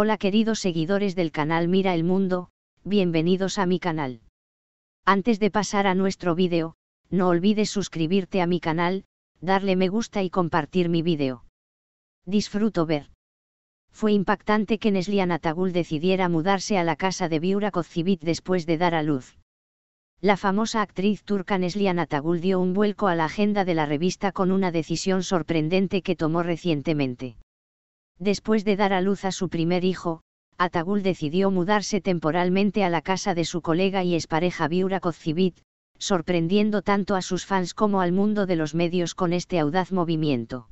Hola queridos seguidores del canal Mira el Mundo, bienvenidos a mi canal. Antes de pasar a nuestro vídeo, no olvides suscribirte a mi canal, darle me gusta y compartir mi vídeo. Disfruto ver. Fue impactante que Neslihan Atagul decidiera mudarse a la casa de Biura Kocibit después de dar a luz. La famosa actriz turca Neslihan Atagul dio un vuelco a la agenda de la revista con una decisión sorprendente que tomó recientemente. Después de dar a luz a su primer hijo, Atagul decidió mudarse temporalmente a la casa de su colega y expareja Viura Kozcivit, sorprendiendo tanto a sus fans como al mundo de los medios con este audaz movimiento.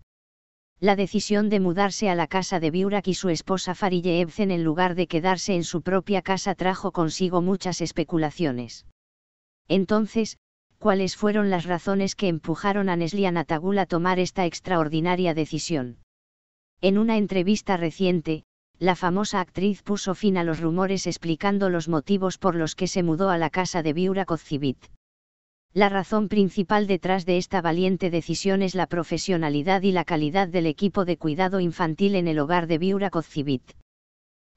La decisión de mudarse a la casa de Biurak y su esposa Farille Ebsen en lugar de quedarse en su propia casa trajo consigo muchas especulaciones. Entonces, ¿cuáles fueron las razones que empujaron a Neslian Atagul a tomar esta extraordinaria decisión? En una entrevista reciente, la famosa actriz puso fin a los rumores explicando los motivos por los que se mudó a la casa de Viura Cozcivit. La razón principal detrás de esta valiente decisión es la profesionalidad y la calidad del equipo de cuidado infantil en el hogar de Viura Cozcivit.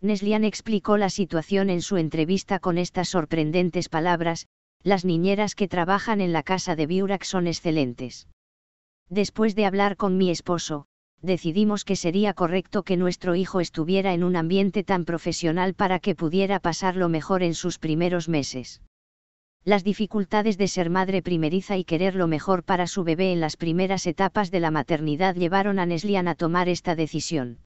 Neslian explicó la situación en su entrevista con estas sorprendentes palabras, las niñeras que trabajan en la casa de Biurak son excelentes. Después de hablar con mi esposo, decidimos que sería correcto que nuestro hijo estuviera en un ambiente tan profesional para que pudiera pasar lo mejor en sus primeros meses. Las dificultades de ser madre primeriza y querer lo mejor para su bebé en las primeras etapas de la maternidad llevaron a Neslian a tomar esta decisión.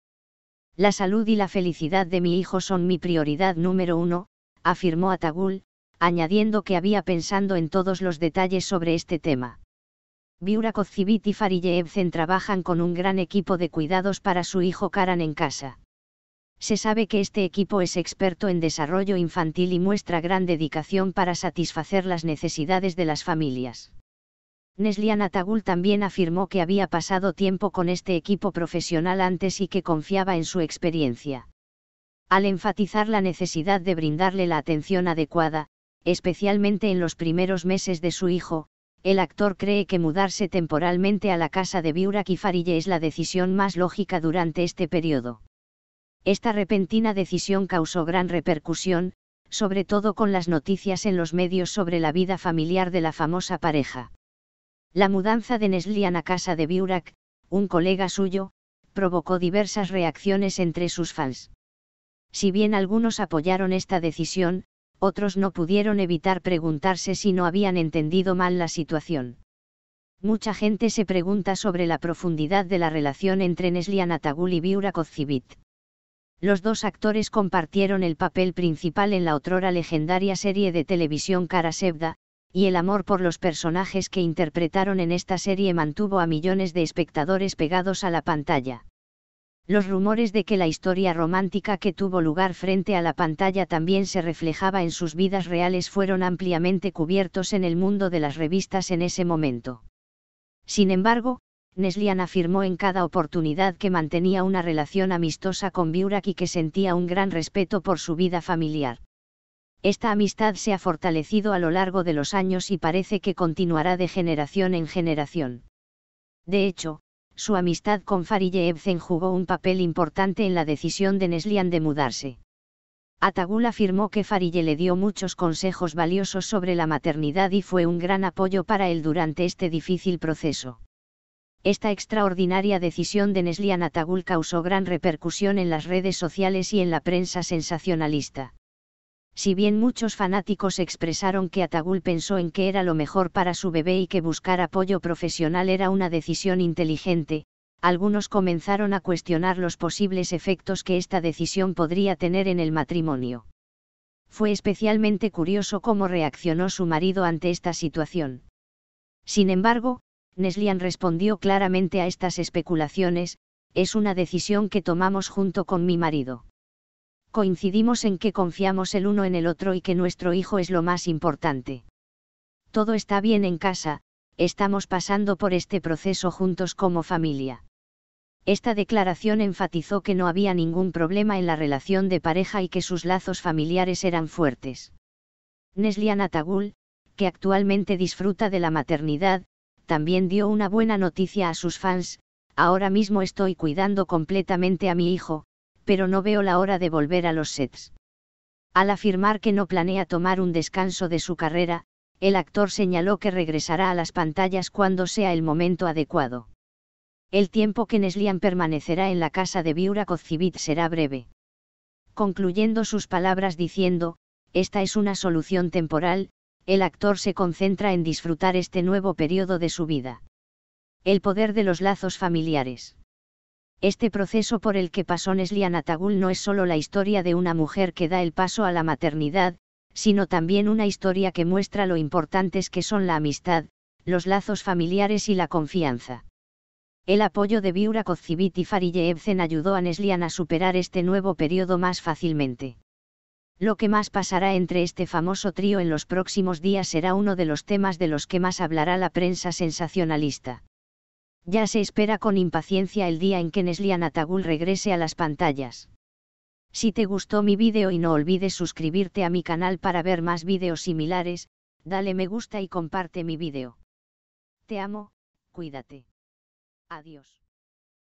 La salud y la felicidad de mi hijo son mi prioridad número uno, afirmó Atagul, añadiendo que había pensando en todos los detalles sobre este tema. Kozcivit y Farillevzen trabajan con un gran equipo de cuidados para su hijo Karan en casa. Se sabe que este equipo es experto en desarrollo infantil y muestra gran dedicación para satisfacer las necesidades de las familias. Neslian Atagul también afirmó que había pasado tiempo con este equipo profesional antes y que confiaba en su experiencia. Al enfatizar la necesidad de brindarle la atención adecuada, especialmente en los primeros meses de su hijo, el actor cree que mudarse temporalmente a la casa de y Farille es la decisión más lógica durante este periodo. Esta repentina decisión causó gran repercusión, sobre todo con las noticias en los medios sobre la vida familiar de la famosa pareja. La mudanza de Neslian a casa de Biurak, un colega suyo, provocó diversas reacciones entre sus fans. Si bien algunos apoyaron esta decisión, otros no pudieron evitar preguntarse si no habían entendido mal la situación. Mucha gente se pregunta sobre la profundidad de la relación entre Neslian Atagul y Biura Kozcivit. Los dos actores compartieron el papel principal en la otrora legendaria serie de televisión Cara y el amor por los personajes que interpretaron en esta serie mantuvo a millones de espectadores pegados a la pantalla. Los rumores de que la historia romántica que tuvo lugar frente a la pantalla también se reflejaba en sus vidas reales fueron ampliamente cubiertos en el mundo de las revistas en ese momento. Sin embargo, Neslian afirmó en cada oportunidad que mantenía una relación amistosa con Biurak y que sentía un gran respeto por su vida familiar. Esta amistad se ha fortalecido a lo largo de los años y parece que continuará de generación en generación. De hecho, su amistad con Farille Ebsen jugó un papel importante en la decisión de Neslian de mudarse. Atagul afirmó que Farille le dio muchos consejos valiosos sobre la maternidad y fue un gran apoyo para él durante este difícil proceso. Esta extraordinaria decisión de Neslian Atagul causó gran repercusión en las redes sociales y en la prensa sensacionalista si bien muchos fanáticos expresaron que Atagul pensó en que era lo mejor para su bebé y que buscar apoyo profesional era una decisión inteligente, algunos comenzaron a cuestionar los posibles efectos que esta decisión podría tener en el matrimonio. Fue especialmente curioso cómo reaccionó su marido ante esta situación. Sin embargo, Neslian respondió claramente a estas especulaciones, es una decisión que tomamos junto con mi marido coincidimos en que confiamos el uno en el otro y que nuestro hijo es lo más importante. Todo está bien en casa, estamos pasando por este proceso juntos como familia. Esta declaración enfatizó que no había ningún problema en la relación de pareja y que sus lazos familiares eran fuertes. Nesliana Tagul, que actualmente disfruta de la maternidad, también dio una buena noticia a sus fans, ahora mismo estoy cuidando completamente a mi hijo, pero no veo la hora de volver a los sets. Al afirmar que no planea tomar un descanso de su carrera, el actor señaló que regresará a las pantallas cuando sea el momento adecuado. El tiempo que Neslian permanecerá en la casa de Viura Kozcivit será breve. Concluyendo sus palabras diciendo, esta es una solución temporal, el actor se concentra en disfrutar este nuevo periodo de su vida. El poder de los lazos familiares. Este proceso por el que pasó nesliana tagul no es solo la historia de una mujer que da el paso a la maternidad, sino también una historia que muestra lo importantes que son la amistad, los lazos familiares y la confianza. El apoyo de Biura Kozcivit y Farille ayudó a Neslian a superar este nuevo periodo más fácilmente. Lo que más pasará entre este famoso trío en los próximos días será uno de los temas de los que más hablará la prensa sensacionalista. Ya se espera con impaciencia el día en que Neslian Atagul regrese a las pantallas. Si te gustó mi vídeo y no olvides suscribirte a mi canal para ver más vídeos similares, dale me gusta y comparte mi vídeo. Te amo, cuídate. Adiós.